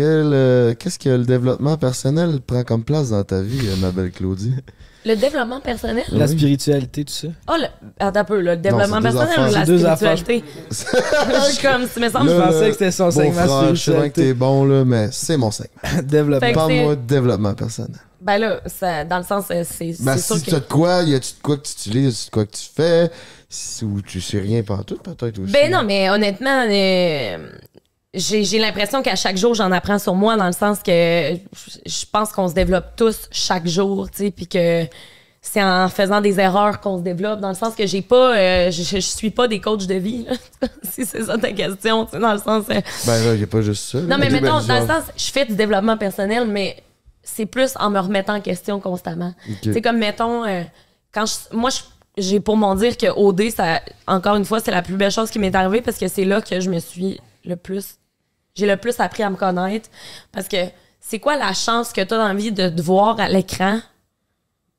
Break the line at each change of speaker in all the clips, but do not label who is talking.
Euh, qu'est-ce que le développement personnel prend comme place dans ta vie, euh, ma belle Claudie?
Le développement personnel? La
spiritualité, tout ça.
Oh, ah, là, attends un peu, le développement personnel ou la spiritualité? je ah, comme, tu me semble. Je pensais
que c'était son 5 segment Je sais que t'es bon, là, mais c'est mon segment. développement. Parle-moi de développement personnel.
Ben là, dans le sens, euh, c'est. Ben, sûr que... de
quoi, y a-tu de quoi que tu utilises, y a de quoi que tu fais, ou tu sais rien partout, peut-être aussi. Ben
hein. non, mais honnêtement, j'ai l'impression qu'à chaque jour, j'en apprends sur moi dans le sens que je pense qu'on se développe tous chaque jour, tu sais, puis que c'est en faisant des erreurs qu'on se développe dans le sens que j'ai pas euh, je, suis pas des coachs de vie si c'est ça ta question tu sais dans le sens euh, ben
là a pas juste ça non mais mettons dans le sens
je fais du développement personnel mais c'est plus en me remettant en question constamment c'est comme mettons euh, quand moi j'ai pour mon dire que OD ça encore une fois c'est la plus belle chose qui m'est arrivée parce que c'est là que je me suis le plus j'ai le plus appris à me connaître. Parce que c'est quoi la chance que tu as envie de te voir à l'écran?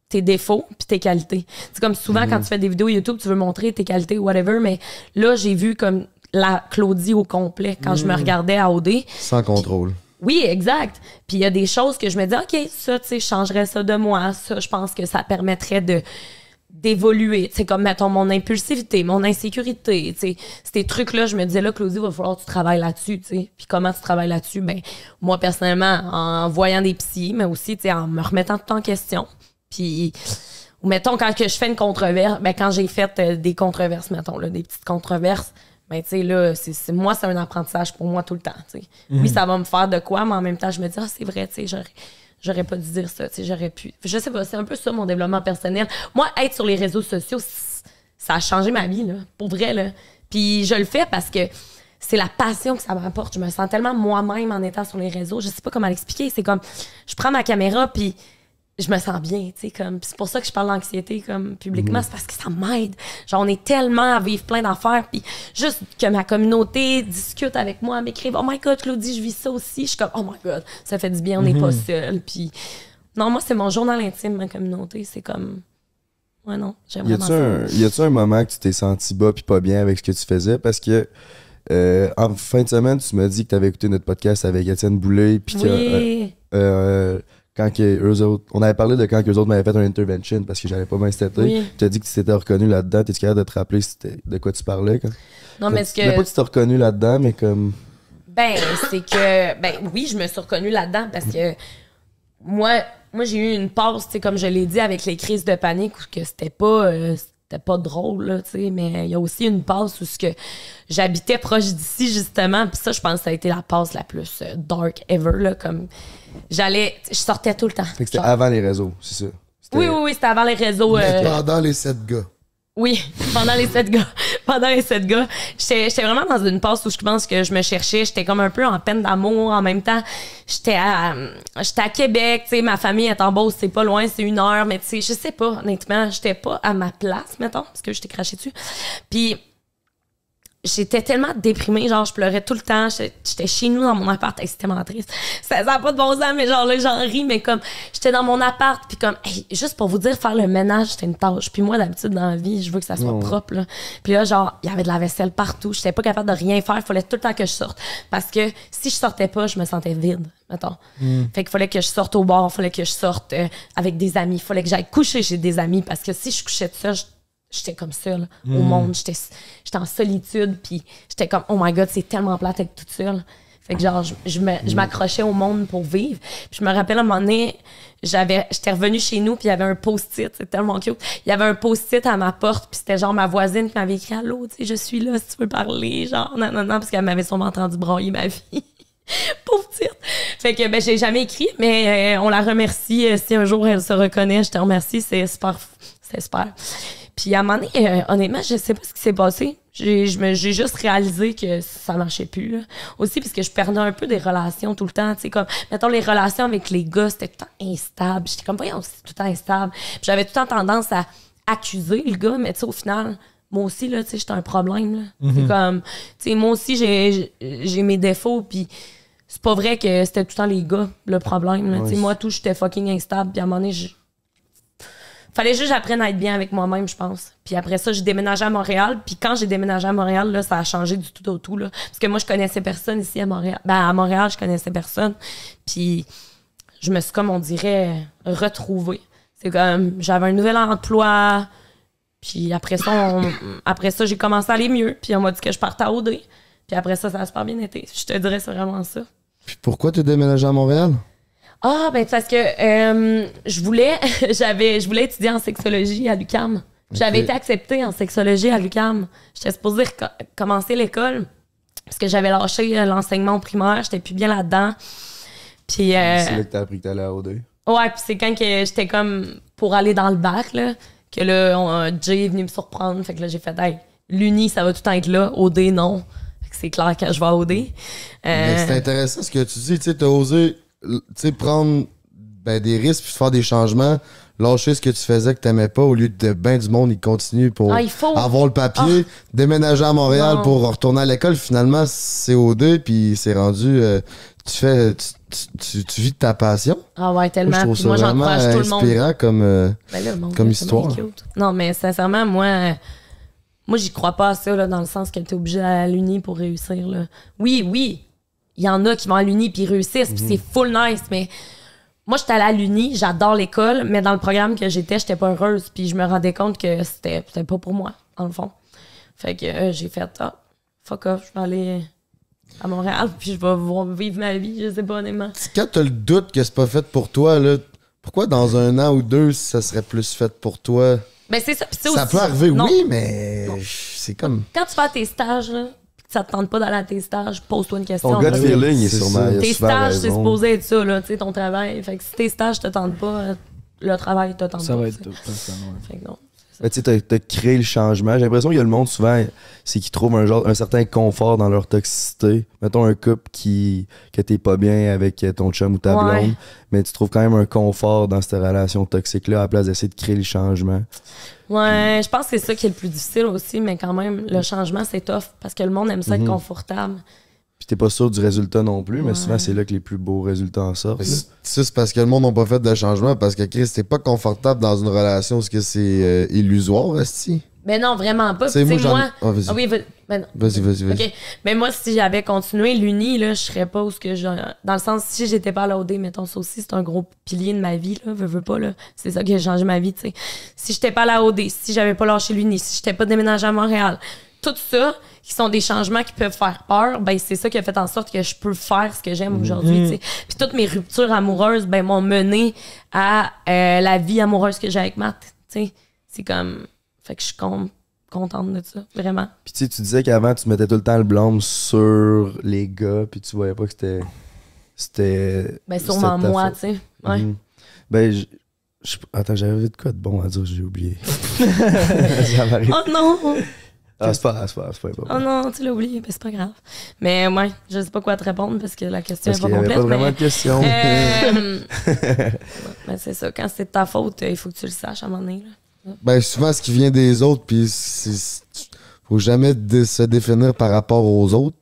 tes défauts puis tes qualités. C'est comme souvent quand mhm. tu fais des vidéos YouTube, tu veux montrer tes qualités ou whatever, mais là, j'ai vu comme la Claudie au complet quand je me mhm. regardais à OD.
Sans contrôle.
Oui, exact. Puis il y a des choses que je me dis, OK, ça, tu sais, je changerais ça de moi. Ça, je pense que ça permettrait de, d'évoluer. C'est comme, mettons, mon impulsivité, mon insécurité, tu ces trucs-là, je me disais, là, Claudie, il va falloir que tu travailles là-dessus, Puis comment tu travailles là-dessus? Ben, moi, personnellement, en voyant des psys, mais aussi, tu sais, en me remettant tout en question. Puis, mettons, quand je fais une controverse, ben, quand j'ai fait euh, des controverses, mettons, là, des petites controverses, ben, tu sais, là, c'est, moi, c'est un apprentissage pour moi tout le temps, mhm. Oui, ça va me faire de quoi, mais en même temps, je me dis, ah, c'est vrai, tu sais, j'aurais j'aurais pas dû dire ça, j'aurais pu. Je sais pas, c'est un peu ça mon développement personnel. Moi, être sur les réseaux sociaux, ça a changé ma vie, là, pour vrai, là. Puis je le fais parce que c'est la passion que ça m'apporte. Je me sens tellement moi-même en étant sur les réseaux. Je sais pas comment l'expliquer. C'est comme, je prends ma caméra, puis je me sens bien, tu sais, comme. c'est pour ça que je parle d'anxiété, comme, publiquement, mhm. c'est parce que ça m'aide. Genre, on est tellement à vivre plein d'affaires, puis juste que ma communauté discute avec moi, m'écrive, oh my god, Claudie, je vis ça aussi. Je suis comme, oh my god, ça fait du bien, on n'est pas mhm. seul. Puis, non, moi, c'est mon journal intime, ma communauté. C'est comme, ouais, non, j'aime vraiment y
a-tu un moment que tu t'es senti bas puis pas bien avec ce que tu faisais? Parce que, euh, en fin de semaine, tu m'as dit que tu avais écouté notre podcast avec Étienne Boulay, puis que. Euh, euh, quand que eux autres, on avait parlé de quand eux autres m'avaient fait un intervention parce que j'avais pas bien cet Tu as dit que tu t'étais reconnu là-dedans. Tu tu capable de te rappeler de quoi tu parlais? Quand... Non, mais ce que. pas si tu t'es reconnu là-dedans, mais comme.
Ben, c'est que. Ben oui, je me suis reconnu là-dedans parce que moi, moi j'ai eu une pause, tu sais, comme je l'ai dit, avec les crises de panique où que c'était pas. Euh, c'était pas drôle, tu sais, mais il y a aussi une passe où ce que j'habitais proche d'ici, justement, puis ça, je pense que ça a été la passe la plus euh, dark ever, là, comme j'allais, je sortais tout le temps.
C'était avant les réseaux, c'est ça?
Oui, oui, oui, c'était avant les réseaux. C'était euh,
pendant les sept gars.
Oui, pendant les sept gars. pendant les sept gars. J'étais vraiment dans une passe où je pense que je me cherchais. J'étais comme un peu en peine d'amour. En même temps, j'étais à, j'étais à Québec. Tu sais, ma famille est en Beauce. C'est pas loin. C'est une heure. Mais tu sais, je sais pas. Honnêtement, j'étais pas à ma place, mettons, parce que j'étais craché dessus. Puis j'étais tellement déprimée, genre je pleurais tout le temps, j'étais chez nous dans mon appart, c'était tellement triste. Ça n'a pas de bon sens, mais genre là j'en ris, mais comme j'étais dans mon appart, puis comme juste pour vous dire faire le ménage, c'était une tâche. Puis moi d'habitude dans la vie, je veux que ça soit propre. Là. Puis là genre il y avait de la vaisselle partout, j'étais pas capable de rien faire, il fallait tout le temps que je sorte parce que si je sortais pas, je me sentais vide. attends hmm. Fait qu'il fallait que je sorte au bar, il fallait que je sorte euh, avec des amis, il fallait que j'aille coucher chez des amis parce que si je couchais de ça, j'étais comme seule au hmm. monde. J'étais en solitude, puis j'étais comme, oh my god, c'est tellement plate être toute seule. Fait que genre, je, hmm. m'accrochais au monde pour vivre. Puis je me rappelle à un moment donné, j'avais, j'étais revenue chez nous, puis il y avait un post-it, c'est tellement cute. Il y avait un post-it à ma porte, puis c'était genre ma voisine qui m'avait écrit Allô, tu sais, je suis là si tu veux parler. Genre, non, non, non, parce qu'elle m'avait sûrement entendu broyer ma vie. Pauvre petite. Fait que ben j'ai jamais écrit, mais euh, on la remercie. Euh, si un jour elle se reconnaît, je te remercie. C'est super, c'est super. Puis à un moment donné, euh, honnêtement, je sais pas ce qui s'est passé. J'ai juste réalisé que ça marchait plus. Aussi, parce que je perdais un peu des relations tout le temps. Tu sais, comme, mettons, les relations avec les gars, c'était tout le temps instable. J'étais comme, voyons, c'est tout le temps instable. J'avais tout le temps tendance à accuser le gars, mais tu sais, au final, moi aussi, là, tu sais, j'étais un problème. C'est mhm. comme, tu sais, moi aussi, j'ai mes défauts, puis c'est pas vrai que c'était tout le temps les gars, le problème. Là. moi, tout, j'étais fucking instable, puis à un moment donné, Fallait juste que j'apprenne à être bien avec moi-même, je pense. Puis après ça, j'ai déménagé à Montréal. Puis quand j'ai déménagé à Montréal, ça a changé du tout au tout. Parce que moi, je connaissais personne ici à Montréal. Ben, à Montréal, je connaissais personne. Puis je me suis, comme on dirait, retrouvée. C'est comme, j'avais un nouvel emploi. Puis après ça, après ça, j'ai commencé à aller mieux. Puis on m'a dit que je partais à OD. Puis après ça, ça a super bien été. Je te dirais, c'est vraiment ça.
Puis pourquoi tu déménagé à Montréal?
Ah, ben parce que euh, je voulais, j'avais, je voulais étudier en sexologie à l'UCAM. J'avais été acceptée en sexologie à l'UCAM. J'étais supposée commencer l'école parce que j'avais lâché euh, l'enseignement primaire. J'étais plus bien là-dedans. Euh, puis. c'est là que
t'as appris que t'allais à O.D.?
Ouais, puis c'est quand j'étais comme pour aller dans le bac, là, que là, Jay est venu me surprendre. Fait que là, j'ai fait, hey, l'uni, ça va tout le temps être là. OD, non. c'est clair que je vais à OD. c'est
intéressant ce que tu dis. Tu sais, t'as osé sais, prendre ben, des risques puis faire des changements, lâcher ce que tu faisais que tu n'aimais pas au lieu de bien du monde, il continue pour ah, avoir le papier, ah. déménager à Montréal pour retourner à l'école. Finalement, c'est au puis c'est rendu. Euh, tu fais. Tu, tu, vis de ta passion. Ah ouais, tellement. Moi, je trouve ça moi, vraiment inspirant comme, euh, ben comme histoire.
Non, mais sincèrement, moi. moi, j'y crois pas à ça, là, dans le sens qu'elle était obligée à l'unir pour réussir. Là. Oui, oui, il y en a qui vont à l'Uni puis réussissent, puis mhm. c'est full nice, mais moi, j'étais allée à l'Uni, j'adore l'école, mais dans le programme que j'étais, j'étais pas heureuse, puis je me rendais compte que c'était pas pour moi, en le fond. Fait que euh, j'ai fait, ah, fuck off, je vais aller à Montréal, puis je vais vivre ma vie, je sais pas, honnêtement.
Quand t'as le doute que c'est pas fait pour toi, là, pourquoi dans un an ou deux, ça serait plus fait pour toi?
Ben c'est ça. ça peut arriver, oui,
mais c'est comme.
Quand tu fais tes stages, là, ça te tente pas d'aller à tes stages, pose-toi une question. Ton gars feeling
est sûrement. Tes stages, c'est supposé
être ça, là, tu sais, ton travail. Fait que si tes stages te tentent pas, le travail te tente pas. ça va être tout. Fait que
mais tu sais, t'as créé le changement. J'ai l'impression que le monde, souvent, c'est qu'ils trouvent un, genre, un certain confort dans leur toxicité. Mettons un couple qui, que t'es pas bien avec ton chum ou ta blonde, mais tu trouves quand même un confort dans cette relation toxique-là à la place d'essayer de créer le changement.
Ouais, je pense que c'est ça qui est le plus difficile aussi, mais quand même, le changement, c'est tough parce que le monde aime ça être mhm. confortable
t'es pas sûr du résultat non plus, mais souvent c'est là que les plus
beaux résultats en sortent. c'est parce que le monde n'a pas fait de changement, parce que Chris, t'es pas confortable dans une relation est-ce que c'est euh, illusoire,
Mais non, vraiment pas. C'est moi. Ah, ah vas-y. vas-y, vas-y. Mais moi, si j'avais continué l'uni, là, je serais pas où ce que je. Dans le sens, si j'étais pas à l'OD, mettons, ça aussi, c'est un gros pilier de ma vie, là. Veux, veux pas, là. C'est ça qui a changé ma vie, tu sais. Si j'étais pas à l'OD, si j'avais pas lâché l'uni, si j'étais pas déménagé à Montréal, tout ça, qui sont des changements qui peuvent faire peur, ben c'est ça qui a fait en sorte que je peux faire ce que j'aime mhm. aujourd'hui. Puis toutes mes ruptures amoureuses, ben m'ont mené à euh, la vie amoureuse que j'ai avec Matt. C'est comme, fait que je suis contente de ça, vraiment.
Puis tu tu disais qu'avant tu mettais tout le temps le blâme sur les gars, puis tu voyais pas que c'était, c'était. Ben sûrement moi, tu sais. Ouais. Mhm. Ben attends, j'avais de quoi de bon à dire, j'ai oublié. oh non. Ah, c'est pas, c'est pas, c'est pas Oh
non, tu l'as oublié, c'est pas grave. Mais ouais, je sais pas quoi te répondre parce que la question est pas complète. Pas vraiment mais... de question. Mais euh, c'est ça. Quand c'est de ta faute, il faut que tu le saches à un moment donné.
Ben, souvent, ce qui vient des autres, puis faut jamais se définir par rapport aux autres.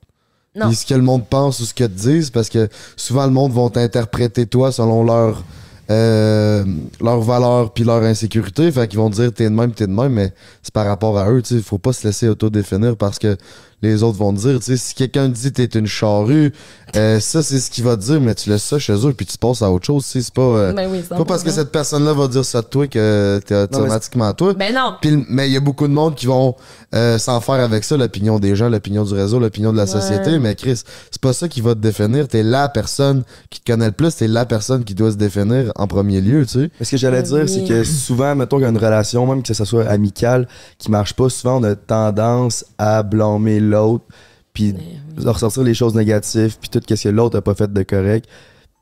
Non. Puis ce que le monde pense ou ce que te disent, parce que souvent, le monde va t'interpréter toi selon leur euh, leur valeur puis leur insécurité. Fait qu'ils vont dire t'es de même, t'es de même, mais c'est par rapport à eux. Il faut pas se laisser autodéfinir parce que les autres vont dire. Tu si quelqu'un dit t'es une charrue, euh, ça, c'est ce qu'il va dire, mais tu laisses ça chez eux, puis tu passes à autre chose. c'est pas, euh, ben pas parce que cette personne-là va dire ça de toi que t'es automatiquement toi. Mais ben non. mais il y a beaucoup de monde qui vont euh, s'en faire avec ça, l'opinion des gens, l'opinion du réseau, l'opinion de la société. Mais Chris, c'est pas ça qui va te définir. T'es la personne
qui te connaît le plus, t'es la personne qui doit se définir en premier lieu, tu sais. ce que j'allais ben dire, c'est que souvent, mettons qu'il y a une relation, même que ce soit amicale, qui marche pas, souvent on a tendance à blâmer l'autre, puis eh ressortir les choses négatives, puis tout ce que l'autre n'a pas fait de correct,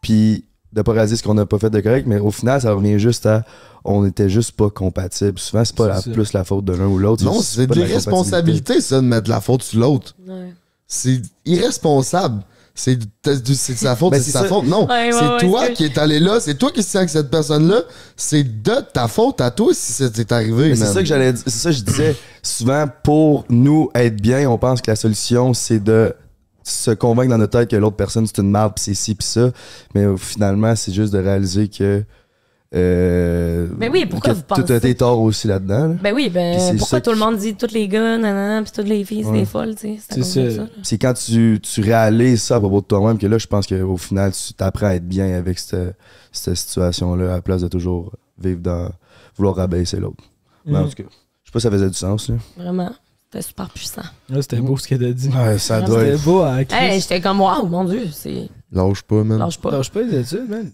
puis de ne pas raser ce qu'on n'a pas fait de correct, mais au final, ça revient juste à on n'était juste pas compatible. Souvent, c'est pas plus la faute de l'un ou l'autre. Non, c'est de l'irresponsabilité, ça, de mettre la faute
sur l'autre. C'est irresponsable c'est de sa faute, ben, c'est faute. Non, c'est toi qui es allé là, c'est toi qui sais avec cette personne-là, c'est de ta faute à
toi si c'est arrivé. C'est ça que j'allais c'est ça que je disais. Souvent, pour nous être bien, on pense que la solution, c'est de se convaincre dans notre tête que l'autre personne, c'est une marde, pis c'est ci, pis ça. Mais finalement, c'est juste de réaliser que euh, mais
oui, pourquoi vous pensez Tout a été
tort aussi là-dedans. Ben oui, ben pourquoi tout le
monde dit toutes les gars, nanana, puis toutes les filles, c'est des folles, tu sais. C'est
C'est quand tu, réalises ça à propos de toi-même que là, je pense qu'au final, tu t'apprends à être bien avec cette, situation-là à la place de toujours vivre dans. vouloir rabaisser l'autre. Ben, en je sais pas si ça faisait du sens. Là.
Vraiment. C'était super puissant.
c'était beau ce qu'elle a dit. Ouais, ça doit beau à hein, J'étais comme, waouh, mon Dieu. Lâche pas, man. Lâche pas. Lâche pas les études, man.